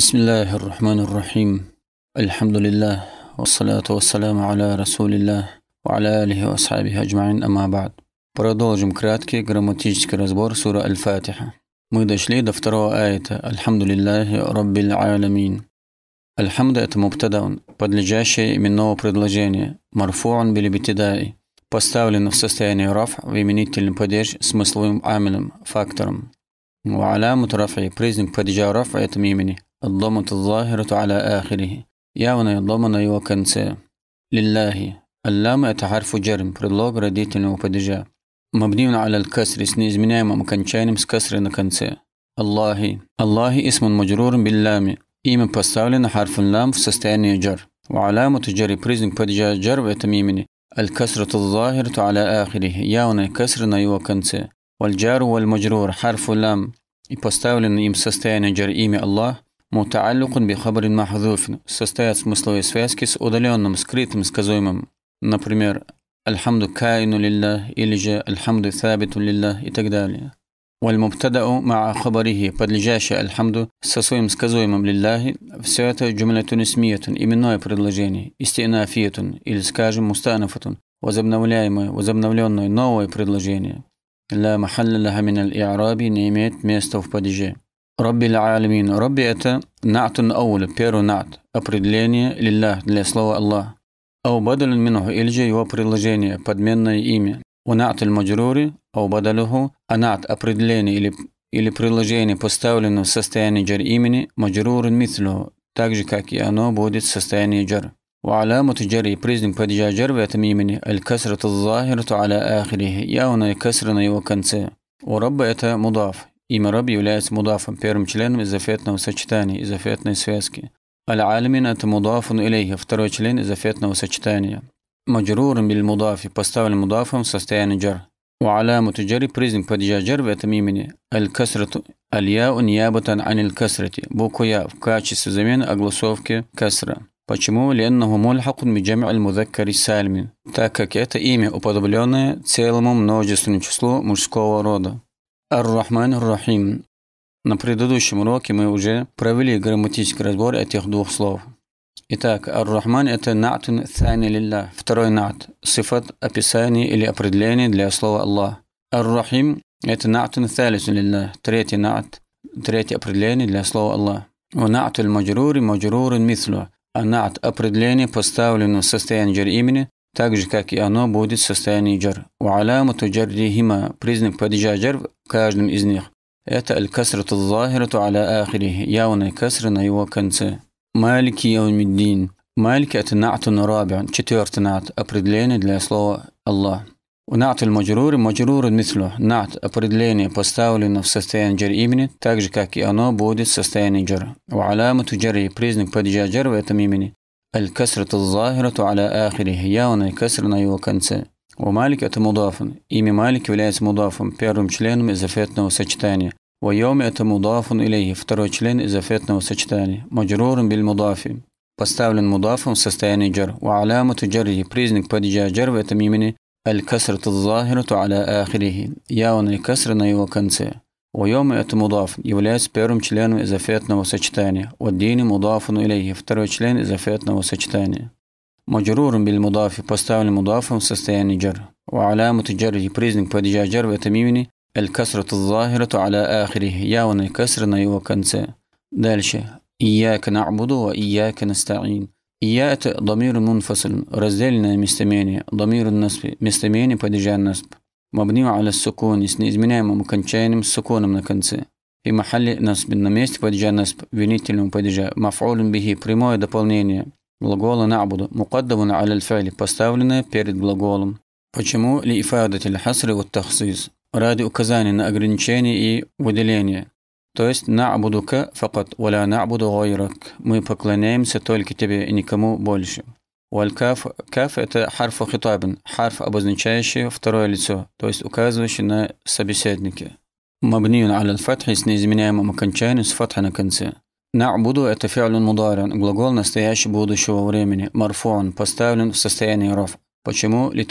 بسم الله الرحمن الرحيم الحمد لله والصلاة والسلام على رسول الله وعلى آله وأصحابه أجمعين أما بعد Продолжим краткий грамматический разбор сура Аль-Фатиха. Мы дошли до второго аята «Альхамду лиллахи раббил алямин». Альхамда – это мубтадаун, подлежащее именного предложения, марфуан билибитидай, поставлено в состоянии раф в именительный падеж смысловым амилем, фактором. Ваалямут рафи – признак падежа рафа этом имени. الضمة الظاهرة على آخره يعني الضمة يوكنسة لله اللام تعرف جرم برلوغ رديتن وبدجا مبني على الكسر سنيز من ايما مكنشان مسكسر نكنسة الله الله اسم مجرور باللام ايما بستاولين حرف اللام في سستاني جر وعلامة جري بريزن بدجا جر وتميمني الكسرة الظاهرة على آخره يعني كسر يوكنسة والجار والمجرور حرف لام يبستاولن إم سستاني جر إيما الله мутааллюкун бихабарин махзуфин состоят в смысловой связке с удаленным, скрытым, сказуемым. Например, «Альхамду каину лилля» или же «Альхамду сабиту лилля» и так далее. «Вальмубтадау маа хабарихи» подлежащее «Альхамду» со своим сказуемым «Лилляхи» все это джумлятун исмиятун, именное предложение, истинафиятун или, скажем, мустанафатун, возобновляемое, возобновленное новое предложение. «Ля махалля лаха араби не имеет места в падеже. Роббиль Алямин. Робби – это натун ауля, первый нат, определение лилля для слова Аллах. Аубадалин минуху или же его приложение, подменное имя. у Унат аль-маджрури, аубадалюху, анат – определение или, или приложение, поставлено в состоянии джар имени, маджрурин митлюху, так же, как и оно будет в состоянии джар. وعلامة جري بريزن بدجا جر يمني الكسرة الظاهرة على آخره ياونا كسرنا وكنسة ورب مضاف Имараб является мудафом, первым членом изофетного сочетания, изофетной связки. Аль-Алимин – это мудафун илейхи, второй член изофетного сочетания. Маджруром биль мудафи поставлен мудафом в состоянии джар. وعلامة جري признак падежа джар в этом имени аль-касрату аль-яу ниябатан аниль касрати буква я в качестве замены огласовки касра. Почему? Леннаху мульхакун биджами аль-мудаккари сальмин, так как это имя уподобленное целому множественному числу мужского рода. Ар-Рахман Ар-Рахим. На предыдущем уроке мы уже провели грамматический разбор этих двух слов. Итак, Ар-Рахман – это натун тани лилля, второй нат, сифат описание или определение для слова Аллах. Ар-Рахим – это натун талис лилля, третий нат, третье определение для слова Аллах. У аль-маджрури маджрурин мислю. А нат – определение, поставлено в состоянии имени, так же, как и оно будет в состоянии джар. Уалямату джардихима – признак падежа джар в каждом из них. Это аль-касрату захирату аля ахирихи – явная касра на его конце. Малики яумиддин. Малики – это на'тун рабиан, четвертый на'т, определение для слова Аллах. У на'туль маджрури маджрури мислю. На'т – определение поставлено в состоянии джар имени, так же, как и оно будет в состоянии джар. Уалямату джари – признак падежа джар в этом имени. الكسرة الظاهرة على آخره ياون كسر نايو كنسة ومالك أت مضاف إيمي مالك является مضافом первым членом из эффетного сочетания ويوم أت مضاف إليه второй член из эффетного مجرور بالمضاف بستاولن مضافом سستاني جر وعلامة جره بريزنك падежа جر в الكسرة الظاهرة على آخره ياون كسر نايو كنسة Уйом – это мудаф, является первым членом изофетного сочетания. Уаддини мудафун илейхи – второй член изофетного сочетания. Маджрурум биль мудафи – поставлен мудафом в состоянии джар. Уаляму джарри – признак падежа джар в этом имени – аль-касрату захирату аля ахирихи – явная касра на его конце. Дальше. Ияка на'буду ва ияка настаин. Ия – это дамир мунфасл, раздельное местоимение, дамир насп местоимение падежа насп. Мабню аля сукуни с неизменяемым окончанием с суконом на конце. И махали насбин на месте падежа насб, винительного падежа. Мафулин бихи, прямое дополнение. Глагола набуду, мукаддавуна аля файли, поставленное перед глаголом. Почему ли ифадатель хасри вот тахсис? Ради указания на ограничение и выделение. То есть «На'будука факат, валя на'буду гайрак» – «Мы поклоняемся только тебе и никому больше». Валькаф каф это харф хитабин, харф, обозначающий второе лицо, то есть указывающий на собеседника. Мабниюн аля фатхи с неизменяемым окончанием с фатха на конце. На'буду – это фиалюн мударин, глагол настоящего будущего времени, марфон, поставлен в состоянии ров. Почему? ли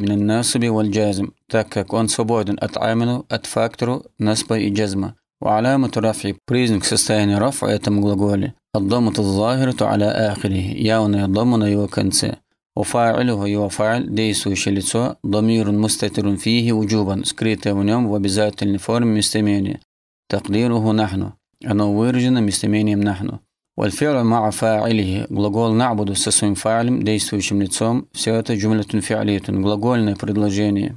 бин насуби валь джазм, так как он свободен от амину, от фактору наспа и джазма. وعلامة رفع признак состояния рафа этом глаголе الضمة الظاهرة على آخره явное дома на его конце وفاعله его фа'ль действующее лицо ضمير مستتر فيه وجوبا скрытое в нем в обязательной форме местоимение تقديره نحن оно выражено местоимением نحن والفعل مع فاعله глагол نعبد со своим фа'лем действующим лицом все это جملة فعلية глагольное предложение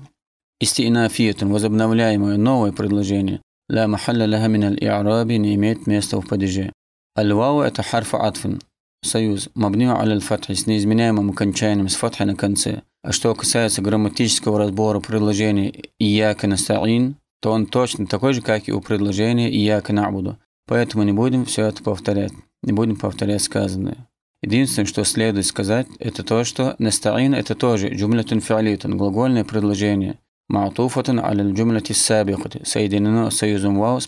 истинафиятун возобновляемое новое предложение لا محل لها من الإعراب имеет место в падеже. Аль-вау – это харф атфин, союз, мабню аль фатхи с неизменяемым окончанием с фатхи на конце. А что касается грамматического разбора предложения «Ияка настаин», то он точно такой же, как и у предложения «Ияка набуду». Поэтому не будем все это повторять, не будем повторять сказанное. Единственное, что следует сказать, это то, что «настаин» – это тоже джумлятун фиалитун, глагольное предложение – معطوفة على الجملة السابقة سيدنا سيزم واو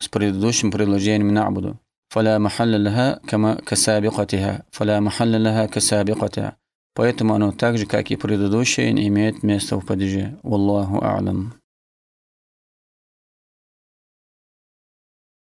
سبريدوشن بريدوجين من نعبد فلا محل لها كما كسابقتها فلا محل لها كسابقتها поэтому оно так же, как и предыдущее, имеет место в падеже. Wallahu a'lam.